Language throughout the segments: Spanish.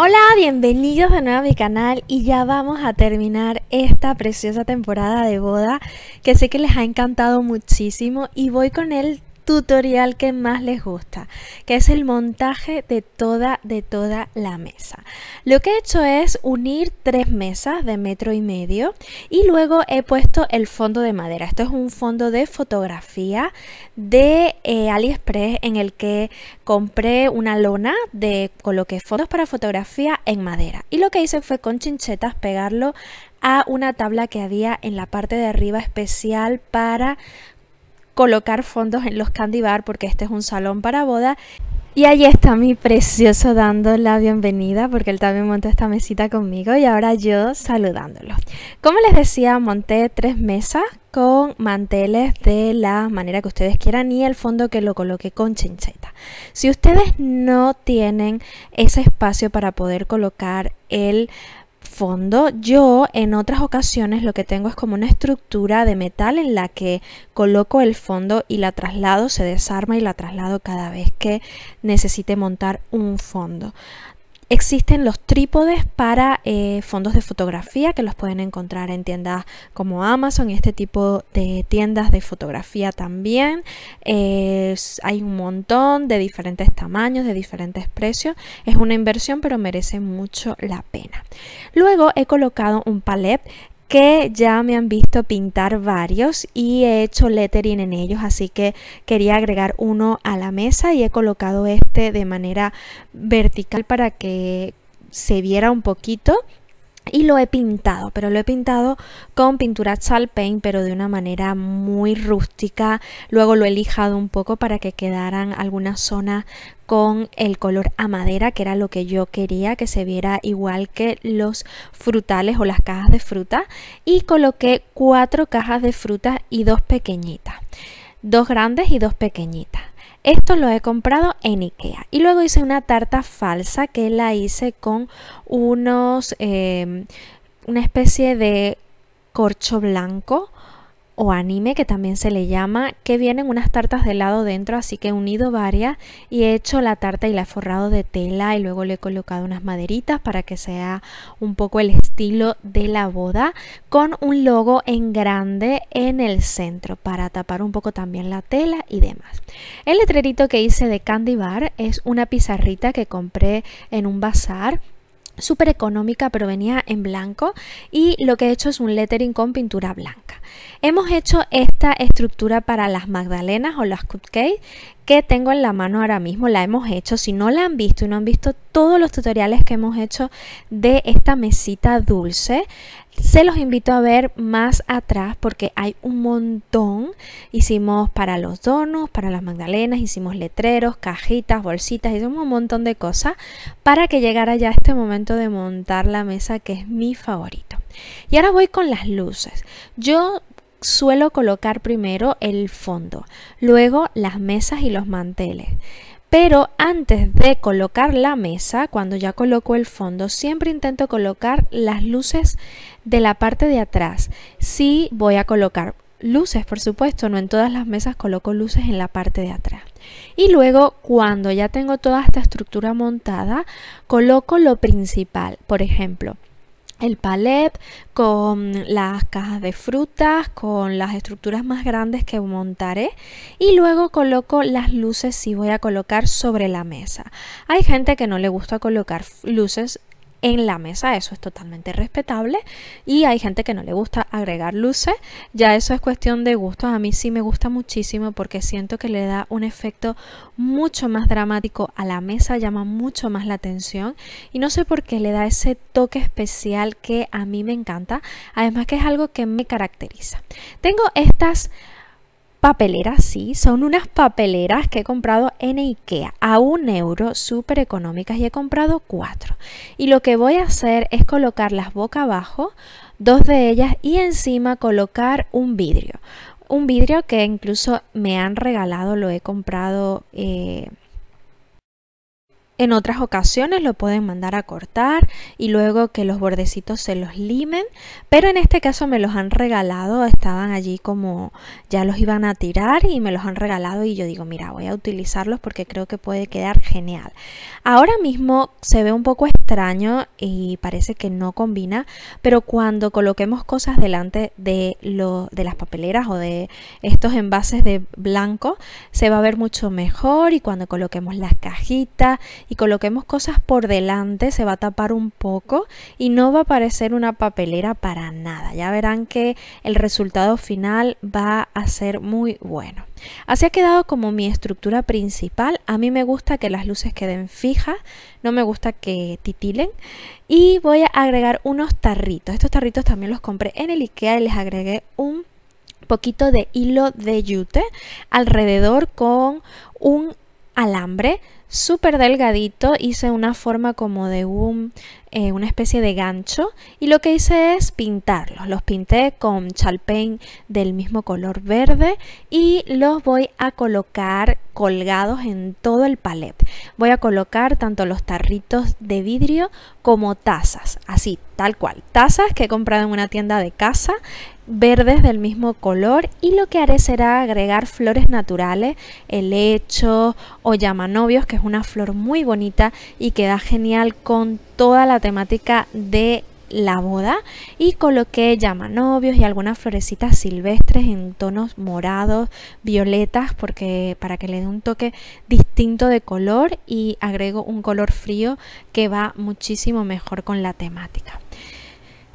Hola, bienvenidos de nuevo a mi canal y ya vamos a terminar esta preciosa temporada de boda que sé que les ha encantado muchísimo y voy con él tutorial que más les gusta, que es el montaje de toda, de toda la mesa. Lo que he hecho es unir tres mesas de metro y medio y luego he puesto el fondo de madera. Esto es un fondo de fotografía de eh, AliExpress en el que compré una lona de coloqué fondos para fotografía en madera. Y lo que hice fue con chinchetas pegarlo a una tabla que había en la parte de arriba especial para colocar fondos en los candy bar porque este es un salón para boda. Y ahí está mi precioso dando la bienvenida porque él también montó esta mesita conmigo y ahora yo saludándolo. Como les decía, monté tres mesas con manteles de la manera que ustedes quieran y el fondo que lo coloque con chincheta. Si ustedes no tienen ese espacio para poder colocar el fondo. Yo en otras ocasiones lo que tengo es como una estructura de metal en la que coloco el fondo y la traslado, se desarma y la traslado cada vez que necesite montar un fondo. Existen los trípodes para eh, fondos de fotografía que los pueden encontrar en tiendas como Amazon este tipo de tiendas de fotografía también. hay un montón de diferentes tamaños, de diferentes precios. Es una inversión pero merece mucho la pena. Luego he colocado un palet que ya me han visto pintar varios y he hecho lettering en ellos, así que quería agregar uno a la mesa y he colocado este de manera vertical para que se viera un poquito y lo he pintado, pero lo he pintado con pintura Chalpain pero de una manera muy rústica. Luego lo he lijado un poco para que quedaran algunas zonas con el color a madera, que era lo que yo quería, que se viera igual que los frutales o las cajas de fruta. Y coloqué cuatro cajas de fruta y dos pequeñitas, dos grandes y dos pequeñitas. Esto lo he comprado en Ikea. Y luego hice una tarta falsa que la hice con unos, em, una especie de corcho blanco o anime, que también se le llama, que vienen unas tartas de lado dentro, así que he unido varias y he hecho la tarta y la he forrado de tela y luego le he colocado unas maderitas para que sea un poco el estilo de la boda, con un logo en grande en el centro para tapar un poco también la tela y demás. El letrerito que hice de Candy Bar es una pizarrita que compré en un bazar súper económica pero venía en blanco y lo que he hecho es un lettering con pintura blanca. Hemos hecho esta estructura para las magdalenas o las cupcakes que tengo en la mano ahora mismo, la hemos hecho. Si no la han visto y no han visto todos los tutoriales que hemos hecho de esta mesita dulce, se los invito a ver más atrás porque hay un montón. Hicimos para los donos, para las magdalenas, hicimos letreros, cajitas, bolsitas, hicimos un montón de cosas para que llegara ya este momento de montar la mesa que es mi favorito. Y ahora voy con las luces. Yo suelo colocar primero el fondo, luego las mesas y los manteles. Pero antes de colocar la mesa, cuando ya coloco el fondo, siempre intento colocar las luces de la parte de atrás. Si voy a colocar luces, por supuesto, no en todas las mesas coloco luces en la parte de atrás. Y luego, cuando ya tengo toda esta estructura montada, coloco lo principal. Por ejemplo, el palet, con las cajas de frutas, con las estructuras más grandes que montaré y luego coloco las luces si voy a colocar sobre la mesa. Hay gente que no le gusta colocar luces en la mesa, eso es totalmente respetable. Y hay gente que no le gusta agregar luces, ya eso es cuestión de gustos. A mí sí me gusta muchísimo porque siento que le da un efecto mucho más dramático a la mesa, llama mucho más la atención y no sé por qué le da ese toque especial que a mí me encanta, además que es algo que me caracteriza. Tengo estas papeleras, sí, son unas papeleras que he comprado en IKEA a un euro, súper económicas y he comprado cuatro. Y lo que voy a hacer es colocarlas boca abajo, dos de ellas y encima colocar un vidrio. Un vidrio que incluso me han regalado, lo he comprado... Eh, en otras ocasiones lo pueden mandar a cortar y luego que los bordecitos se los limen, pero en este caso me los han regalado, estaban allí como ya los iban a tirar y me los han regalado y yo digo, mira, voy a utilizarlos porque creo que puede quedar genial. Ahora mismo se ve un poco extraño y parece que no combina, pero cuando coloquemos cosas delante de, de las papeleras o de estos envases de blanco, se va a ver mucho mejor y cuando coloquemos las cajitas y coloquemos cosas por delante, se va a tapar un poco y no va a parecer una papelera para nada. Ya verán que el resultado final va a ser muy bueno. Así ha quedado como mi estructura principal. A mí me gusta que las luces queden fijas, no me gusta que titilen. Y voy a agregar unos tarritos. Estos tarritos también los compré en el IKEA y les agregué un poquito de hilo de yute alrededor con un alambre súper delgadito, hice una forma como de un, eh, una especie de gancho y lo que hice es pintarlos. Los pinté con chalpén del mismo color verde y los voy a colocar colgados en todo el palet. Voy a colocar tanto los tarritos de vidrio como tazas, así tal cual. Tazas que he comprado en una tienda de casa verdes del mismo color y lo que haré será agregar flores naturales, helechos o llamanovios que es una flor muy bonita y queda genial con toda la temática de la boda y coloqué novios y algunas florecitas silvestres en tonos morados, violetas, porque para que le dé un toque distinto de color y agrego un color frío que va muchísimo mejor con la temática.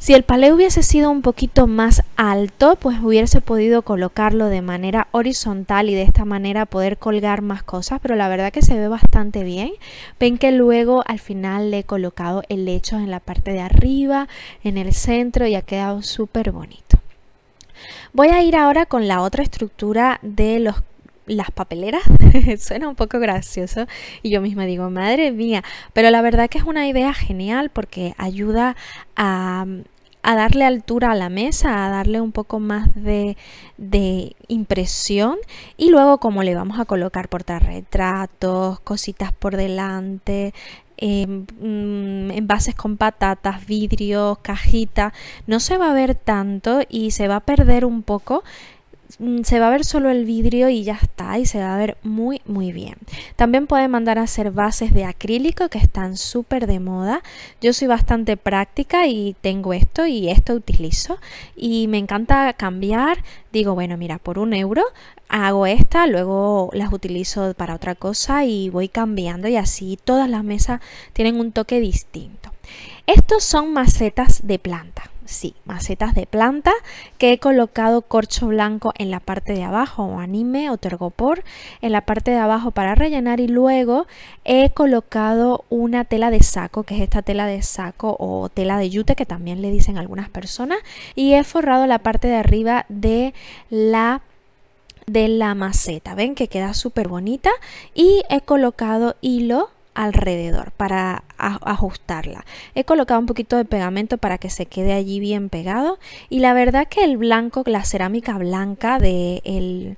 Si el palé hubiese sido un poquito más alto, pues hubiese podido colocarlo de manera horizontal y de esta manera poder colgar más cosas, pero la verdad que se ve bastante bien. Ven que luego al final le he colocado el lecho en la parte de arriba, en el centro y ha quedado súper bonito. Voy a ir ahora con la otra estructura de los las papeleras suena un poco gracioso y yo misma digo madre mía pero la verdad que es una idea genial porque ayuda a a darle altura a la mesa, a darle un poco más de, impresión y luego como le vamos a colocar portarretratos, cositas por delante, em, mm, envases con patatas, vidrios, cajitas, no se va a ver tanto y se va a perder un poco Mm, se va a ver solo el vidrio y ya está y se va a ver muy muy bien también pueden mandar a hacer bases de acrílico que están súper de moda yo soy bastante práctica y tengo esto y esto utilizo y me encanta cambiar digo bueno mira por un euro hago esta luego las utilizo para otra cosa y voy cambiando y así todas las mesas tienen un toque distinto estos son macetas de planta, sí, macetas de planta que he colocado corcho blanco en la parte de abajo o anime o tergopor en la parte de abajo para rellenar y luego he colocado una tela de saco que es esta tela de saco o tela de yute que también le dicen algunas personas y he forrado la parte de arriba de la de la maceta ven que queda súper bonita y he colocado hilo alrededor para ajustarla. He colocado un poquito de pegamento para que se quede allí bien pegado y la verdad que el blanco, la cerámica blanca de,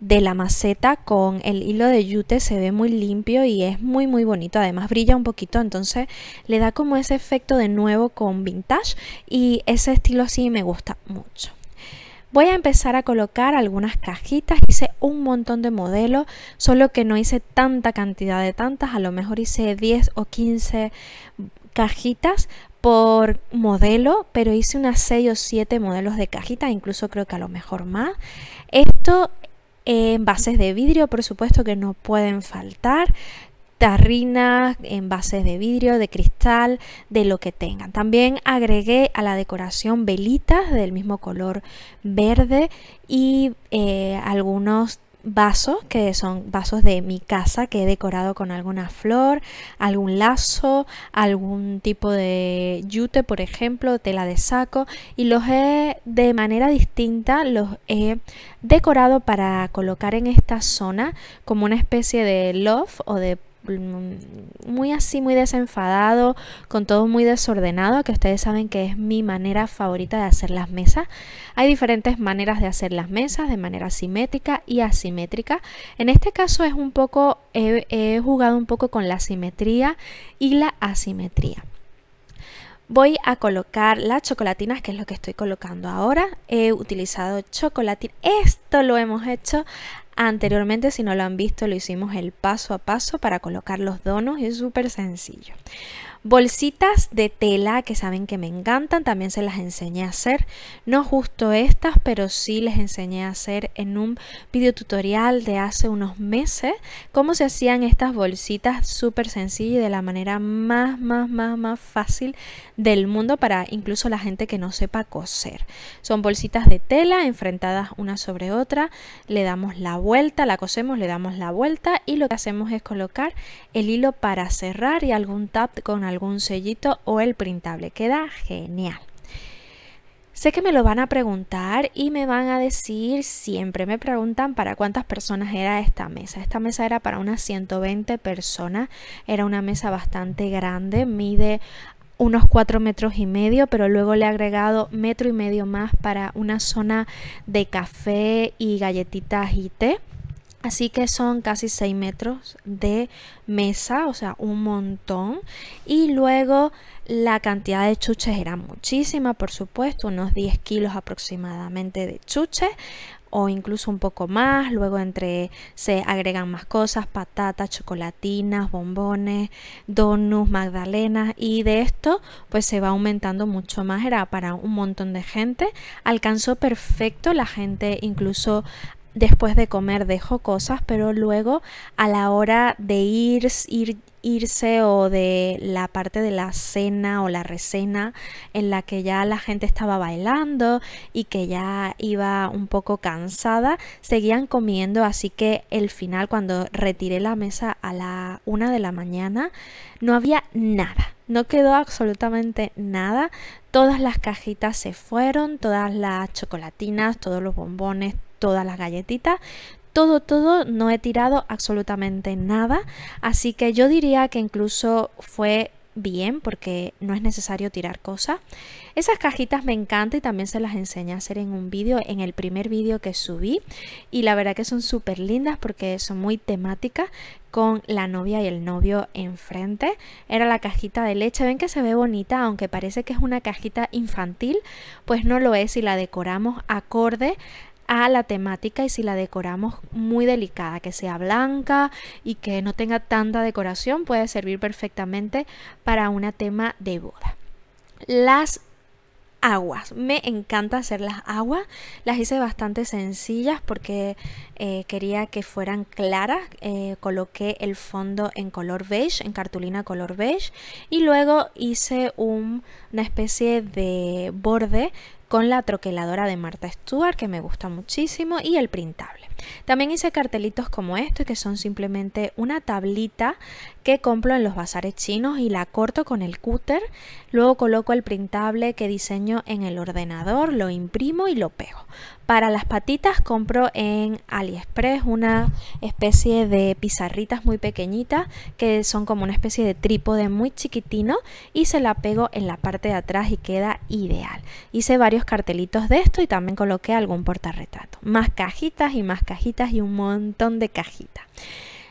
de la maceta con el hilo de yute se ve muy limpio y es muy muy bonito además brilla un poquito entonces le da como ese efecto de nuevo con vintage y ese estilo así me gusta mucho Voy a empezar a colocar algunas cajitas, hice un montón de modelos, solo que no hice tanta cantidad de tantas, a lo mejor hice 10 o 15 cajitas por modelo, pero hice unas 6 o 7 modelos de cajitas, incluso creo que a lo mejor más. Esto en bases de vidrio, por supuesto que no pueden faltar tarrinas, envases de vidrio, de cristal, de lo que tengan. También agregué a la decoración velitas del mismo color verde y eh, algunos vasos que son vasos de mi casa que he decorado con alguna flor, algún lazo, algún tipo de yute, por ejemplo, tela de saco y los he de manera distinta los he decorado para colocar en esta zona como una especie de loft o de Mm, muy así, muy desenfadado, con todo muy desordenado, que ustedes saben que es mi manera favorita de hacer las mesas. Hay diferentes maneras de hacer las mesas, de manera simétrica y asimétrica. En este caso es un poco, he, jugado un poco con la simetría y la asimetría. Voy a colocar las chocolatinas, que es lo que estoy colocando ahora. He utilizado chocolatina. Esto lo hemos hecho Anteriormente, si no lo han visto, lo hicimos el paso a paso para colocar los donos. Es súper sencillo. Bolsitas de tela que saben que me encantan, también se las enseñé a hacer. No justo estas, pero sí les enseñé a hacer en un video tutorial de hace unos meses cómo se hacían estas bolsitas súper sencillas y de la manera más, más, más, más fácil del mundo para incluso la gente que no sepa coser. Son bolsitas de tela enfrentadas una sobre otra, le damos la vuelta, la cosemos, le damos la vuelta y lo que hacemos es colocar el hilo para cerrar y algún tap con algún sellito o el printable. Queda genial. Sé que me lo van a preguntar y me van a decir, siempre me preguntan para cuántas personas era esta mesa. Esta mesa era para unas 120 personas, era una mesa bastante grande, mide unos 4 metros y medio, pero luego le he agregado metro y medio más para una zona de café y galletitas y té. Así que son casi 6 metros de mesa, o sea, un montón. Y luego la cantidad de chuches era muchísima, por supuesto, unos 10 kilos aproximadamente de chuches o incluso un poco más, luego entre se agregan más cosas, patatas, chocolatinas, bombones, donuts, magdalenas y de esto pues se va aumentando mucho más, era para un montón de gente, alcanzó perfecto, la gente incluso después de comer dejo cosas, pero luego a la hora de ir, irse o de la parte de la cena o la recena en la que ya la gente estaba bailando y que ya iba un poco cansada, seguían comiendo, así que el final cuando retiré la mesa a la una de la mañana no había nada. No quedó absolutamente nada. Todas las cajitas se fueron, todas las chocolatinas, todos los bombones, todas las galletitas, todo, todo, no he tirado absolutamente nada, así que yo diría que incluso fue bien porque no es necesario tirar cosas. Esas cajitas me encantan y también se las enseñé a hacer en un vídeo, en el primer vídeo que subí y la verdad que son súper lindas porque son muy temáticas con la novia y el novio enfrente. Era la cajita de leche, ven que se ve bonita, aunque parece que es una cajita infantil, pues no lo es y la decoramos acorde a la temática y si la decoramos muy delicada, que sea blanca y que no tenga tanta decoración, puede servir perfectamente para una tema de boda. Las aguas. Me encanta hacer las aguas. Las hice bastante sencillas porque eh, quería que fueran claras. Eh, coloqué el fondo en color beige, en cartulina color beige. Y luego hice una especie de borde con la troqueladora de Marta Stuart que me gusta muchísimo y el printable. También hice cartelitos como estos que son simplemente una tablita que compro en los bazares chinos y la corto con el cúter, luego coloco el printable que diseño en el ordenador, lo imprimo y lo pego. Para las patitas compro en AliExpress una especie de pizarritas muy pequeñitas que son como una especie de trípode muy chiquitino y se la pego en la parte de atrás y queda ideal. Hice varios cartelitos de esto y también coloqué algún portarretrato. Más cajitas y más cajitas y un montón de cajitas.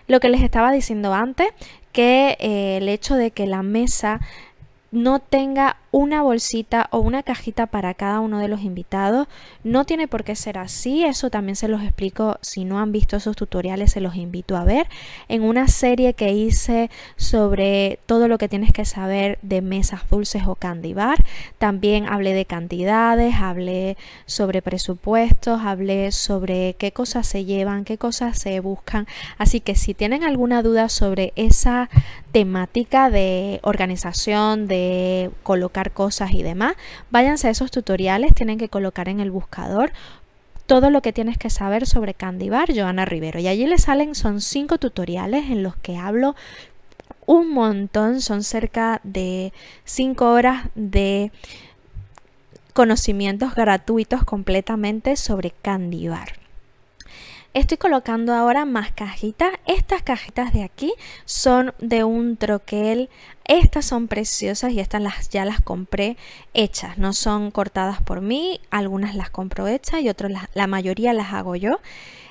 Lo que les estaba diciendo antes, que eh, el hecho de que la mesa no tenga una bolsita o una cajita para cada uno de los invitados. No tiene por qué ser así, eso también se los explico. Si no han visto esos tutoriales, se los invito a ver. En una serie que hice sobre todo lo que tienes que saber de mesas dulces o candy bar, también hablé de cantidades, hablé sobre presupuestos, hablé sobre qué cosas se llevan, qué cosas se buscan. Así que si tienen alguna duda sobre esa temática de organización, de colocación, cosas y demás, váyanse a esos tutoriales, tienen que colocar en el buscador todo lo que tienes que saber sobre Candibar, Joana Rivero. Y allí le salen, son cinco tutoriales en los que hablo un montón, son cerca de cinco horas de conocimientos gratuitos completamente sobre Candivar. Estoy colocando ahora más cajitas. Estas cajitas de aquí son de un troquel. Estas son preciosas y estas las, ya las compré hechas. No son cortadas por mí. Algunas las compro hechas y otras la mayoría las hago yo.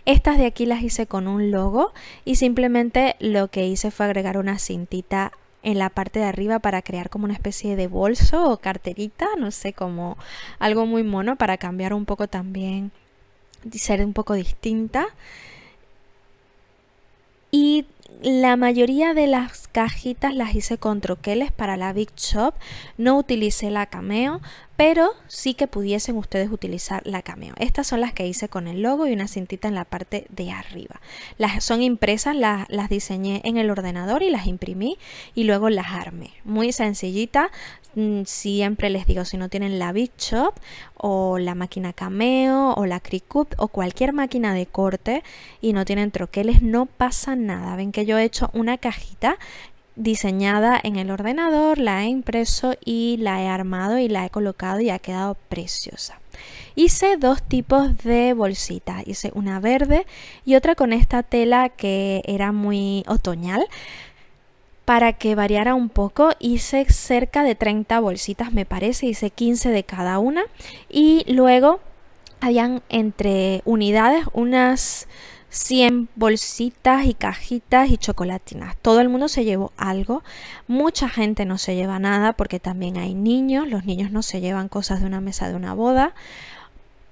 Estas de aquí las hice con un logo y simplemente lo que hice fue agregar una cintita en la parte de arriba para crear como una especie de bolso o carterita, no sé, como algo muy mono para cambiar un poco también ser un poco distinta. Y la mayoría de las cajitas las hice con troqueles para la Big Shop. No utilicé la Cameo pero sí que pudiesen ustedes utilizar la cameo. Estas son las que hice con el logo y una cintita en la parte de arriba. Las son impresas, las, diseñé en el ordenador y las imprimí y luego las armé. Muy sencillita, mm, siempre les digo, si no tienen la Big Shop o la máquina Cameo o la Cricut o cualquier máquina de corte y no tienen troqueles, no pasa nada. Ven que yo he hecho una cajita diseñada en el ordenador, la he impreso y la he armado y la he colocado y ha quedado preciosa. Hice dos tipos de bolsitas, hice una verde y otra con esta tela que era muy otoñal. Para que variara un poco, hice cerca de 30 bolsitas, me parece, hice 15 de cada una y luego habían entre unidades unas 100 bolsitas y cajitas y chocolatinas. Todo el mundo se llevó algo. Mucha gente no se lleva nada porque también hay niños. Los niños no se llevan cosas de una mesa de una boda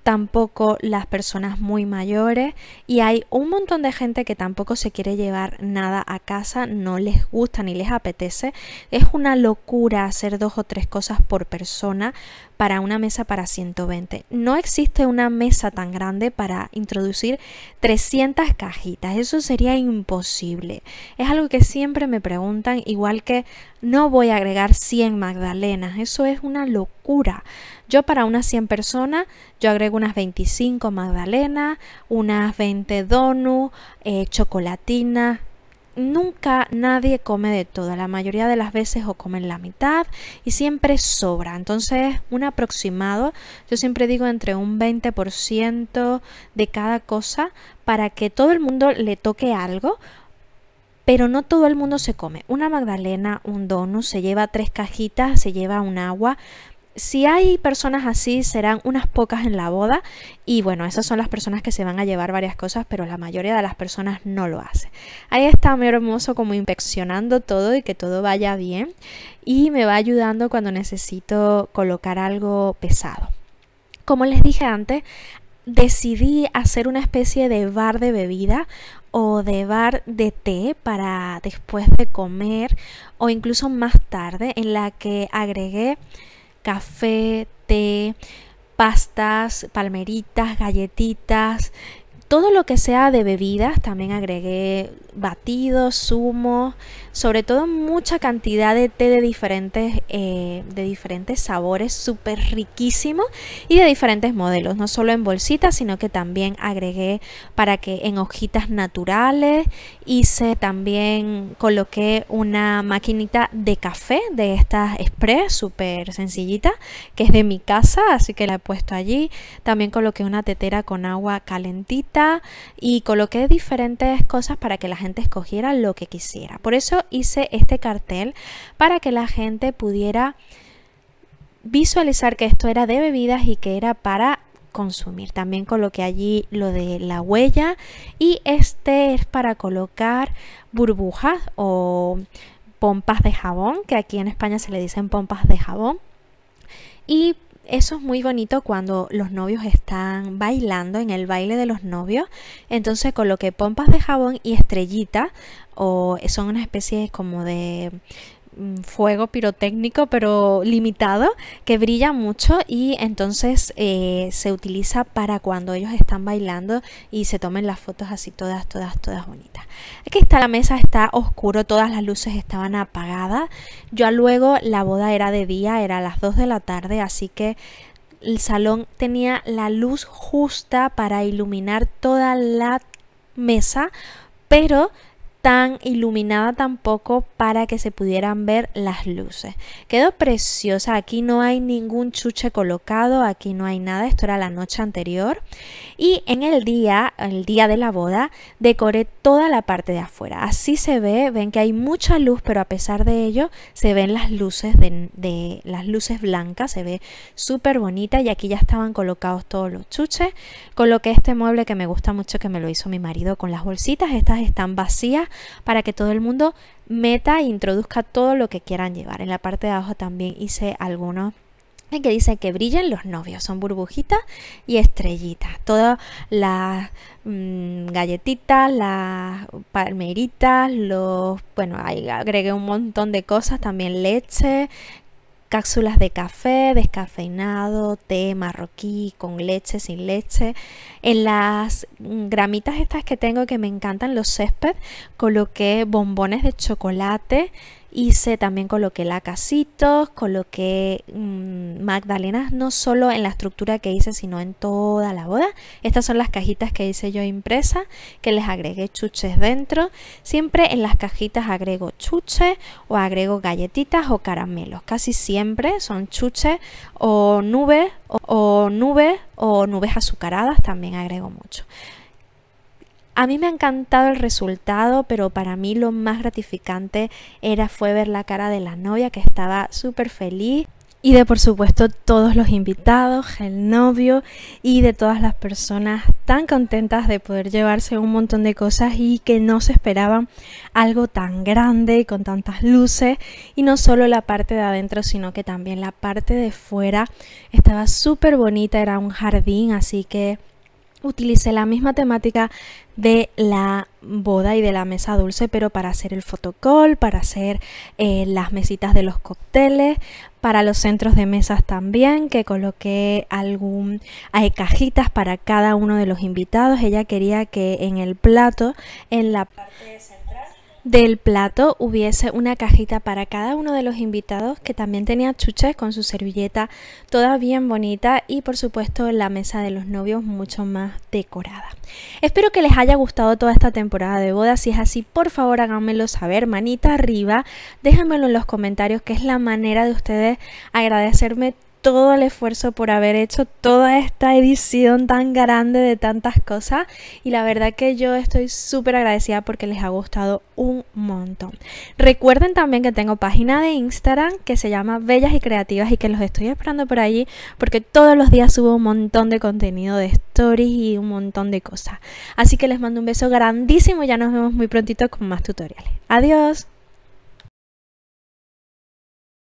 tampoco las personas muy mayores y hay un montón de gente que tampoco se quiere llevar nada a casa, no les gusta ni les apetece. Es una locura hacer dos o tres cosas por persona para una mesa para 120. No existe una mesa tan grande para introducir 300 cajitas, eso sería imposible. Es algo que siempre me preguntan, igual que no voy a agregar 100 magdalenas, eso es una locura. Yo para unas 100 personas, yo agrego unas 25 magdalenas, unas 20 donuts, eh, chocolatinas, nunca nadie come de toda La mayoría de las veces o comen la mitad y siempre sobra. Entonces, un aproximado, yo siempre digo entre un 20% de cada cosa para que todo el mundo le toque algo. Pero no todo el mundo se come. Una magdalena, un donut, se lleva tres cajitas, se lleva un agua, si hay personas así, serán unas pocas en la boda y bueno, esas son las personas que se van a llevar varias cosas, pero la mayoría de las personas no lo hace. Ahí está mi hermoso como inspeccionando todo y que todo vaya bien y me va ayudando cuando necesito colocar algo pesado. Como les dije antes, decidí hacer una especie de bar de bebida o de bar de té para después de comer o incluso más tarde en la que agregué café, té, pastas, palmeritas, galletitas, todo lo que sea de bebidas, también agregué batidos, zumos, sobre todo mucha cantidad de té de diferentes, eh, de diferentes sabores, súper riquísimo y de diferentes modelos, no solo en bolsitas, sino que también agregué para que en hojitas naturales hice también, coloqué una maquinita de café de estas spray, súper sencillita, que es de mi casa, así que la he puesto allí. También coloqué una tetera con agua calentita y coloqué diferentes cosas para que la gente escogiera lo que quisiera. Por eso hice este cartel para que la gente pudiera visualizar que esto era de bebidas y que era para consumir. También coloqué allí lo de la huella y este es para colocar burbujas o pompas de jabón, que aquí en España se le dicen pompas de jabón. Y eso es muy bonito cuando los novios están bailando en el baile de los novios. Entonces coloqué pompas de jabón y estrellita o son una especie como de fuego pirotécnico, pero limitado, que brilla mucho y entonces eh, se utiliza para cuando ellos están bailando y se tomen las fotos así todas, todas, todas bonitas. Aquí está la mesa, está oscuro, todas las luces estaban apagadas. yo luego la boda era de día, era a las 2 de la tarde, así que el salón tenía la luz justa para iluminar toda la mesa, pero tan iluminada tampoco para que se pudieran ver las luces. Quedó preciosa, aquí no hay ningún chuche colocado, aquí no hay nada, esto era la noche anterior. Y en el día, el día de la boda, decoré toda la parte de afuera. Así se ve, ven que hay mucha luz, pero a pesar de ello se ven las luces de, las luces blancas, se ve súper bonita y aquí ya estaban colocados todos los chuches. Coloqué este mueble que me gusta mucho que me lo hizo mi marido con las bolsitas, estas están vacías para que todo el mundo meta e introduzca todo lo que quieran llevar. En la parte de abajo también hice algunos que dice que brillen los novios, son burbujitas y estrellitas, todas las mm, galletitas, las palmeritas, los, bueno, ahí agregué un montón de cosas, también leche, cápsulas de café descafeinado, té marroquí con leche, sin leche, en las gramitas estas que tengo que me encantan los césped, coloqué bombones de chocolate Hice también coloqué lacasitos, coloqué mm, magdalenas, no solo en la estructura que hice, sino en toda la boda. Estas son las cajitas que hice yo impresa, que les agregué chuches dentro. Siempre en las cajitas agrego chuches o agrego galletitas o caramelos. Casi siempre son chuches o nubes o nubes o nubes azucaradas también agrego mucho. A mí me ha encantado el resultado, pero para mí lo más gratificante era fue ver la cara de la novia que estaba súper feliz y de por supuesto todos los invitados, el novio y de todas las personas tan contentas de poder llevarse un montón de cosas y que no se esperaban algo tan grande y con tantas luces y no solo la parte de adentro sino que también la parte de fuera estaba súper bonita, era un jardín así que utilicé la misma temática de la boda y de la mesa dulce, pero para hacer el fotocol, para hacer eh, las mesitas de los cócteles, para los centros de mesas también, que coloqué algún, hay cajitas para cada uno de los invitados. Ella quería que en el plato, en la parte del plato hubiese una cajita para cada uno de los invitados que también tenía chuches con su servilleta toda bien bonita y por supuesto la mesa de los novios mucho más decorada. Espero que les haya gustado toda esta temporada de bodas, si es así por favor háganmelo saber, manita arriba, déjenmelo en los comentarios que es la manera de ustedes agradecerme todo el esfuerzo por haber hecho toda esta edición tan grande de tantas cosas y la verdad que yo estoy súper agradecida porque les ha gustado un montón. Recuerden también que tengo página de Instagram que se llama Bellas y Creativas y que los estoy esperando por allí porque todos los días subo un montón de contenido de stories y un montón de cosas. Así que les mando un beso grandísimo y ya nos vemos muy prontito con más tutoriales. Adiós.